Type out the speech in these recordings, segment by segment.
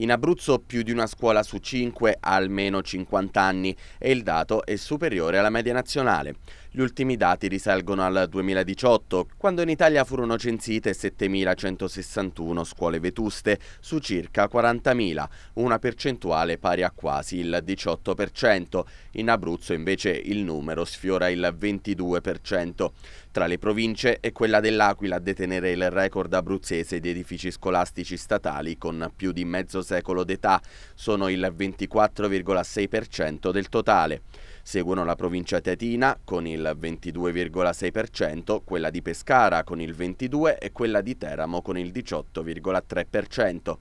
In Abruzzo più di una scuola su cinque ha almeno 50 anni e il dato è superiore alla media nazionale. Gli ultimi dati risalgono al 2018, quando in Italia furono censite 7.161 scuole vetuste su circa 40.000, una percentuale pari a quasi il 18%. In Abruzzo invece il numero sfiora il 22%. Tra le province è quella dell'Aquila a detenere il record abruzzese di edifici scolastici statali con più di mezzo secolo d'età, sono il 24,6% del totale. Seguono la provincia tetina con il 22,6%, quella di Pescara con il 22% e quella di Teramo con il 18,3%.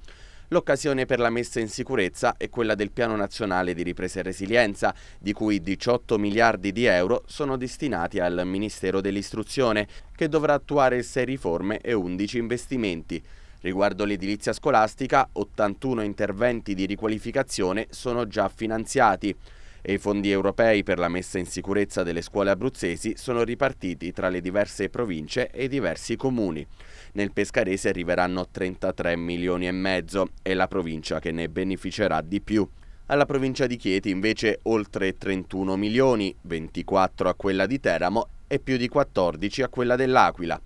L'occasione per la messa in sicurezza è quella del Piano Nazionale di Ripresa e Resilienza, di cui 18 miliardi di euro sono destinati al Ministero dell'Istruzione, che dovrà attuare 6 riforme e 11 investimenti. Riguardo l'edilizia scolastica, 81 interventi di riqualificazione sono già finanziati e i fondi europei per la messa in sicurezza delle scuole abruzzesi sono ripartiti tra le diverse province e i diversi comuni. Nel Pescarese arriveranno 33 milioni e mezzo, è la provincia che ne beneficerà di più. Alla provincia di Chieti invece oltre 31 milioni, 24 a quella di Teramo e più di 14 a quella dell'Aquila.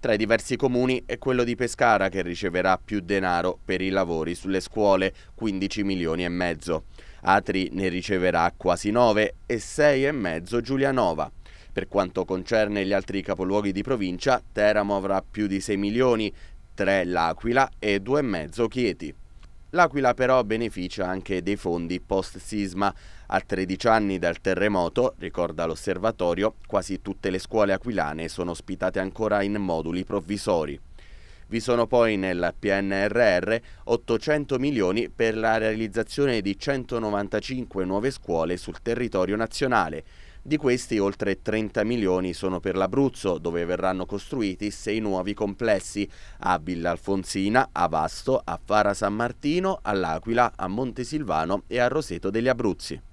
Tra i diversi comuni è quello di Pescara che riceverà più denaro per i lavori sulle scuole, 15 milioni e mezzo. Atri ne riceverà quasi 9 e 6 e mezzo Giulianova. Per quanto concerne gli altri capoluoghi di provincia, Teramo avrà più di 6 milioni, 3 L'Aquila e 2,5 Chieti. L'Aquila però beneficia anche dei fondi post-sisma. A 13 anni dal terremoto, ricorda l'osservatorio, quasi tutte le scuole aquilane sono ospitate ancora in moduli provvisori. Vi sono poi nel PNRR 800 milioni per la realizzazione di 195 nuove scuole sul territorio nazionale. Di questi oltre 30 milioni sono per l'Abruzzo, dove verranno costruiti sei nuovi complessi a Villa Alfonsina, a Vasto, a Fara San Martino, all'Aquila, a Montesilvano e a Roseto degli Abruzzi.